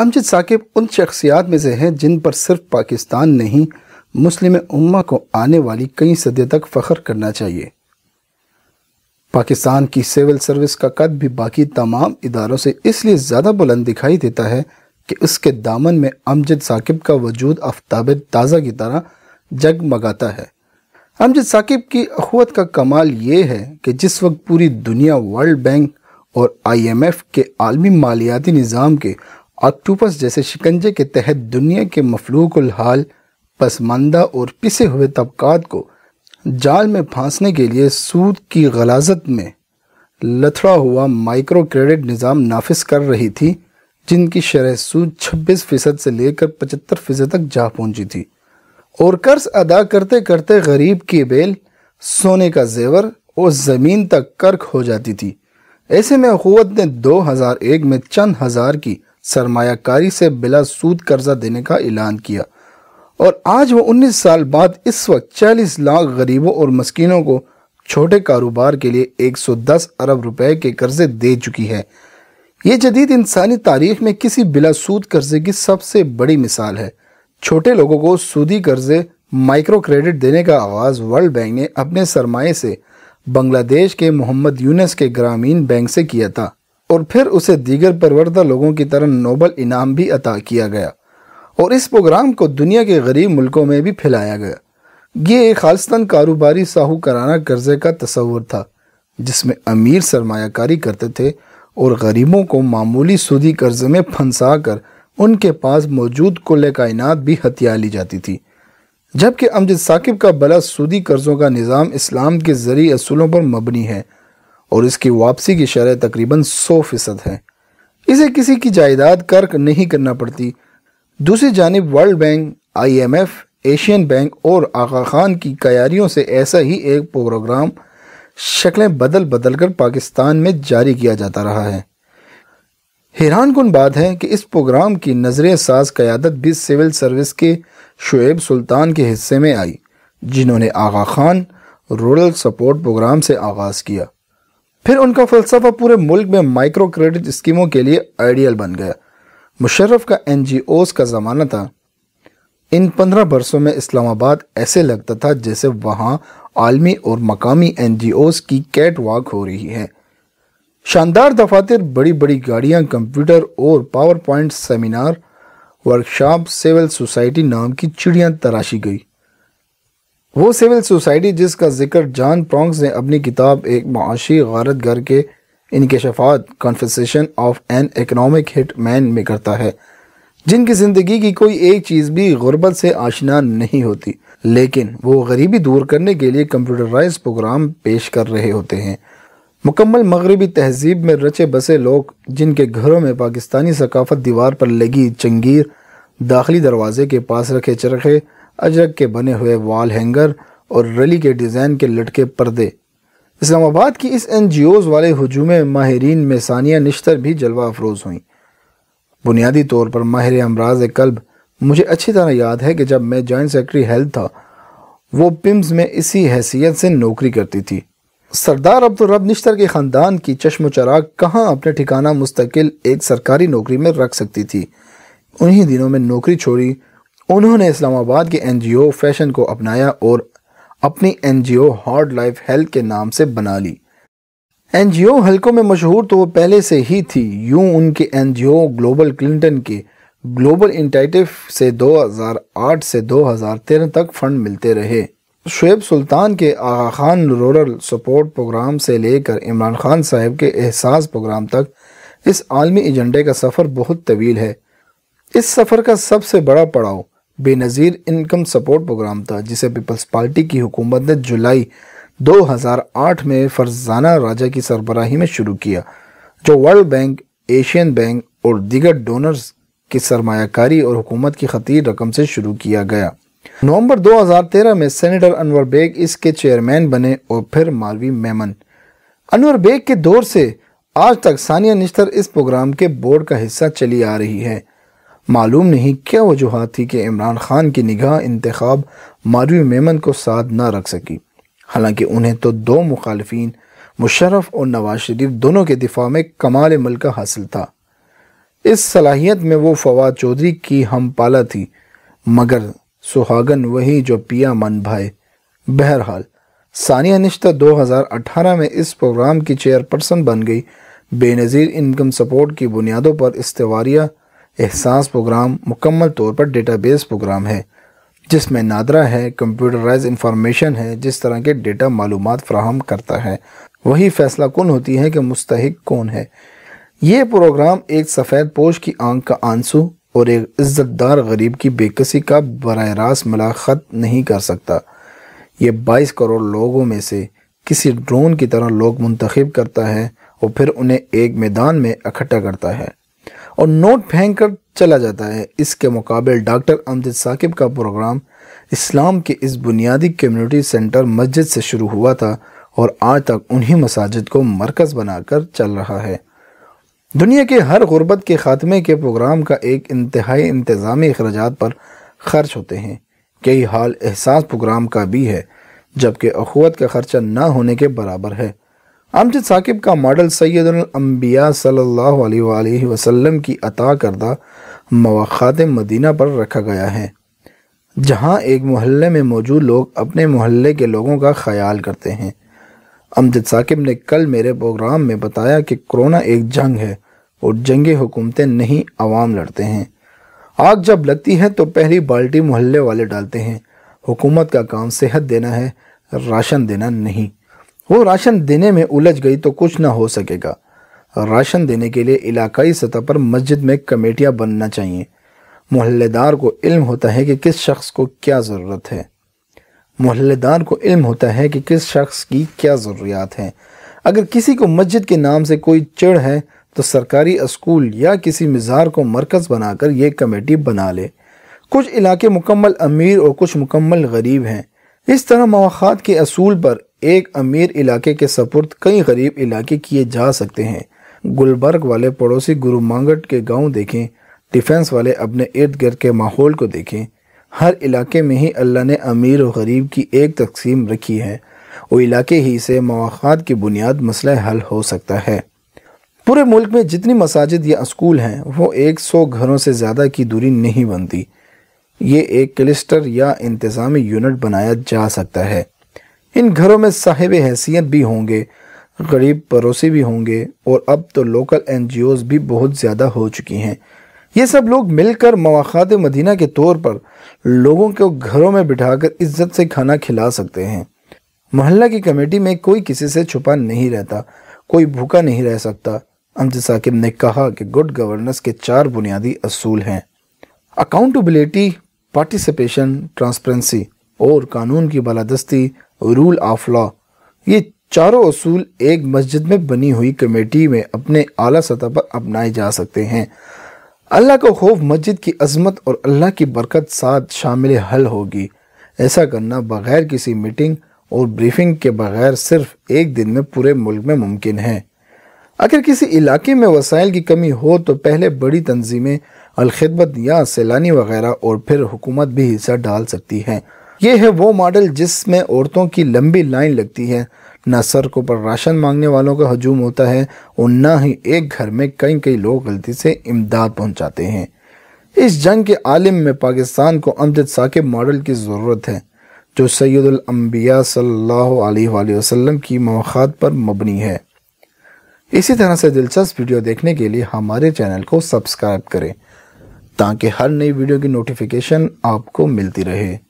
अमजद साकिब उन शख्सियात में से हैं जिन पर सिर्फ पाकिस्तान नहीं मुस्लिम उम्मा को आने वाली कई सदी तक फ़ख्र करना चाहिए पाकिस्तान की सिविल सर्विस का कद भी बाकी तमाम इदारों से इसलिए ज़्यादा बुलंद दिखाई देता है कि उसके दामन में अमजद साकिब का वजूद आफ्ताब ताज़ा की तरह जगमगाता है अमजद साकिब की अखवत का कमाल ये है कि जिस वक्त पूरी दुनिया वर्ल्ड बैंक और आईएमएफ के आलमी मालियाती निज़ाम के ऑक्टोपस जैसे शिकंजे के तहत दुनिया के मफलूकुल हाल पसमानदा और पिसे हुए तबकात को जाल में फांसने के लिए सूद की गलाजत में लथड़ा हुआ माइक्रो क्रेडिट निज़ाम नाफिस कर रही थी जिनकी शरह सूद 26 फ़ीसद से लेकर 75 फ़ीसद तक जा पहुंची थी और कर्ज अदा करते करते गरीब की बेल सोने का जेवर और ज़मीन तक कर्क हो जाती थी ऐसे में हुकूमत ने 2001 में चंद हज़ार की सरमायाकारी से बिला सूद कर्जा देने का ऐलान किया और आज वो 19 साल बाद इस वक्त 40 लाख गरीबों और मस्किनों को छोटे कारोबार के लिए 110 अरब रुपए के कर्जे दे चुकी है ये जदीद इंसानी तारीख में किसी बिला सूद कर्जे की सबसे बड़ी मिसाल है छोटे लोगों को सूदी कर्जे माइक्रो क्रेडिट देने का आगाज़ वर्ल्ड बैंक ने अपने सरमाए से बांग्लादेश के मोहम्मद यूनस के ग्रामीण बैंक से किया था और फिर उसे दीगर परवरदा लोगों की तरह नोबल इनाम भी अता किया गया और इस प्रोग्राम को दुनिया के गरीब मुल्कों में भी फैलाया गया ये एक खालस्तन कारोबारी साहूकाराना कर्जे का तस्वर था जिसमें अमीर सरमाकारी करते थे और गरीबों को मामूली सूदी कर्ज में फंसा कर उनके पास मौजूद कुल कायनात भी हथिया ली जाती थी जबकि अमजद साकिब का बला सूदी कर्ज़ों का निज़ाम इस्लाम के ज़रिए असूलों पर मबनी है और इसकी वापसी की शरह तकरीबन सौ फीसद है इसे किसी की जायदाद कर नहीं करना पड़ती दूसरी जानब World Bank IMF, Asian Bank और आगा खान की तैयारियों से ऐसा ही एक प्रोग्राम शक्लें बदल बदल कर पाकिस्तान में जारी किया जाता रहा है हैरान कन बात है कि इस प्रोग्राम की नजर साज क़्यादत भी सिविल सर्विस के शुएब सुल्तान के हिस्से में आई जिन्होंने Aga Khan rural support programme से आगाज़ किया फिर उनका फलसफा पूरे मुल्क में माइक्रो क्रेडिट स्कीमों के लिए आइडियल बन गया मुशर्रफ का एन का ज़माना था इन पंद्रह बरसों में इस्लामाबाद ऐसे लगता था जैसे वहाँ आलमी और मकामी एन की कैट वॉक हो रही है शानदार दफातर बड़ी बड़ी गाड़ियाँ कंप्यूटर और PowerPoint seminar workshop civil society नाम की चिड़ियाँ तराशी गई वो सिविल सोसाइटी जिसका जिक्र जान प्रॉन्क्स ने अपनी किताब एक माशी गारत घर के इनकशफात Confession of an Economic Hit Man में करता है जिनकी ज़िंदगी की कोई एक चीज़ भी गुरबत से आशना नहीं होती लेकिन वो गरीबी दूर करने के लिए कंप्यूटराइज प्रोग्राम पेश कर रहे होते हैं मुकम्मल मगरबी तहजीब में रचे बसे लोग जिनके घरों में पाकिस्तानी सकाफत दीवार पर लगी चंगीर दाखिली दरवाजे के पास रखे चरखे अजरक के बने हुए वॉल हैंगर और रली के डिज़ाइन के लटके पर्दे इस्लामाबाद की इस एन जी ओज़ वाले हजूम माहरीन में सानिया निश्तर भी जलवा अफरोज़ हुई बुनियादी तौर पर माहिर अमराज कल्ब मुझे अच्छी तरह याद है कि जब मैं जॉइंट सेक्रेटरी हेल्थ था वो पिम्स में इसी हैसियत से नौकरी करती थी सरदार अब्दुल रब निश्तर के ख़ानदान की चश्म चराग कहाँ अपने ठिकाना मुस्तकिल एक सरकारी नौकरी में रख सकती थी उन्हीं दिनों में नौकरी छोड़ी उन्होंने इस्लामाबाद के एनजीओ फैशन को अपनाया और अपनी एनजीओ हार्ड लाइफ हेल्थ के नाम से बना ली एनजीओ हल्कों में मशहूर तो वो पहले से ही थी यूं उनके एनजीओ ग्लोबल क्लिंटन के ग्लोबल इंटाइटिव से 2008 से 2013 तक फंड मिलते रहे शुएब सुल्तान के Aga Khan rural support programme से लेकर इमरान खान साहब के एहसास प्रोग्राम तक इस आलमी एजेंडे का सफ़र बहुत तवील है इस सफ़र का सबसे बड़ा पड़ाव बेनज़ीर इनकम सपोर्ट प्रोग्राम था जिसे पीपल्स पार्टी की हुकूमत ने जुलाई 2008 में फरजाना राजा की सरबराही में शुरू किया जो वर्ल्ड बैंक एशियन बैंक और दिगर डोनर्स की सरमाकारी और हुकूमत की खतीर रकम से शुरू किया गया नवंबर 2013 में सेनेटर अनवर बेग इसके चेयरमैन बने और फिर मालवी मेमन अनवर बेग के दौर से आज तक सानिया निश्तर इस प्रोग्राम के बोर्ड का हिस्सा चली आ रही है मालूम नहीं क्या वजूहत थी कि इमरान खान की निगाह इंतखब मारू मेमन को साथ ना रख सकी हालांकि उन्हें तो दो मुखालफी मुशरफ और नवाज शरीफ दोनों के दिफा में कमाल मलका हासिल था इस सलाहियत में वो फवाद चौधरी की हम पाला थी मगर सुहागन वही जो पिया मन भाए बहरहाल सानिया निश्ता 2018 में इस प्रोग्राम की चेयरपर्सन बन गई बेनज़ीर इनकम सपोर्ट की बुनियादों पर इस्तेवारिया एहसास प्रोग्राम मुकम्मल तौर पर डेटाबेस प्रोग्राम है जिसमें नादरा है कंप्यूटराइज इंफॉर्मेशन है जिस तरह के डेटा मालूम फ्राहम करता है वही फैसला कौन होती है कि मुस्तक कौन है ये प्रोग्राम एक सफ़ेद पोश की आंख का आंसू और एक इज़्ज़तदार गरीब की बेकसी का बर रास्त मुलाखत नहीं कर सकता यह बाईस करोड़ लोगों में से किसी ड्रोन की तरह लोग मुंतखब करता है और फिर उन्हें एक मैदान में इकट्ठा करता है और नोट फेंक कर चला जाता है इसके मुकाबले डॉक्टर अमजद साकिब का प्रोग्राम इस्लाम के इस बुनियादी कम्युनिटी सेंटर मस्जिद से शुरू हुआ था और आज तक उन्हीं मसाजिद को मरकज़ बनाकर चल रहा है दुनिया के हर गुरबत के ख़ात्मे के प्रोग्राम का एक इंतहाई इंतज़ामी अखराज पर खर्च होते हैं कई हाल एहसास प्रोग्राम का भी है जबकि अखवत का ख़र्चा ना होने के बराबर है आमजद साकिब का मॉडल सैदम्बिया सल्ला वसलम की अता करदा मवाखात मदीना पर रखा गया है जहाँ एक मोहल्ले में मौजूद लोग अपने मोहल्ले के लोगों का ख्याल करते हैं अमजद साकिब ने कल मेरे प्रोग्राम में बताया कि कोरोना एक जंग है और जंग हुकूमतें नहीं आवाम लड़ते हैं आग जब लगती है तो पहली बाल्टी मोहल्ले वाले डालते हैं हुकूमत का काम सेहत देना है राशन देना नहीं वो राशन देने में उलझ गई तो कुछ ना हो सकेगा राशन देने के लिए इलाकाई सतह पर मस्जिद में कमेटियाँ बनना चाहिए मोहल्लेदार को इल्म होता है कि किस शख्स को क्या ज़रूरत है मोहल्लेदार को इल्म होता है कि किस शख्स की क्या ज़रूरियात हैं अगर किसी को मस्जिद के नाम से कोई चिड़ है तो सरकारी स्कूल या किसी मज़ार को मरकज़ बनाकर यह कमेटी बना ले कुछ इलाके मुकम्मल अमीर और कुछ मुकम्मल गरीब हैं इस तरह मवाक़ात के असूल पर एक अमीर इलाके के सपुर्द कई गरीब इलाके किए जा सकते हैं गुलबर्ग वाले पड़ोसी गुरु मांगट के गांव देखें डिफेंस वाले अपने इर्द गिर्द के माहौल को देखें हर इलाके में ही अल्लाह ने अमीर और गरीब की एक तकसीम रखी है वो इलाके ही से मवाक़ात की बुनियाद मसला हल हो सकता है पूरे मुल्क में जितनी मसाजिद या स्कूल हैं वो एक सौ घरों से ज़्यादा की दूरी नहीं बनती ये एक क्लस्टर या इंतज़ामी यूनिट बनाया जा सकता है इन घरों में साहिब हैसियत भी होंगे गरीब पड़ोसी भी होंगे और अब तो लोकल एन भी बहुत ज़्यादा हो चुकी हैं ये सब लोग मिलकर मवाक़ात मदीना के तौर पर लोगों को घरों में बिठाकर इज्जत से खाना खिला सकते हैं मोहल्ला की कमेटी में कोई किसी से छुपा नहीं रहता कोई भूखा नहीं रह सकता अमज साकिब ने कहा कि गुड गवर्नेंस के चार बुनियादी असूल हैं अकाउंटबिलिटी पार्टिसिपेशन ट्रांसपेरेंसी और कानून की बालादस्ती रूल ऑफ लॉ ये चारों असूल एक मस्जिद में बनी हुई कमेटी में अपने आला सतह पर अपनाए जा सकते हैं अल्लाह का खौफ मस्जिद की अजमत और अल्लाह की बरकत साथ शामिल हल होगी ऐसा करना बगैर किसी मीटिंग और ब्रीफिंग के बगैर सिर्फ एक दिन में पूरे मुल्क में मुमकिन है अगर किसी इलाके में वसाइल की कमी हो तो पहले बड़ी तंजीमें अलखदमत या सैलानी वगैरह और फिर हुकूमत भी हिस्सा डाल सकती हैं ये है वो मॉडल जिसमें औरतों की लंबी लाइन लगती है न सर को पर राशन मांगने वालों का हजूम होता है और न ही एक घर में कई कई लोग गलती से इमदाद पहुंचाते हैं इस जंग के आलम में पाकिस्तान को अमजद साकिब मॉडल की ज़रूरत है जो सैदुलम्बिया सल्लल्लाहु अलैहि वसल्लम की मवाद पर मबनी है इसी तरह से दिलचस्प वीडियो देखने के लिए हमारे चैनल को सब्सक्राइब करें ताकि हर नई वीडियो की नोटिफिकेशन आपको मिलती रहे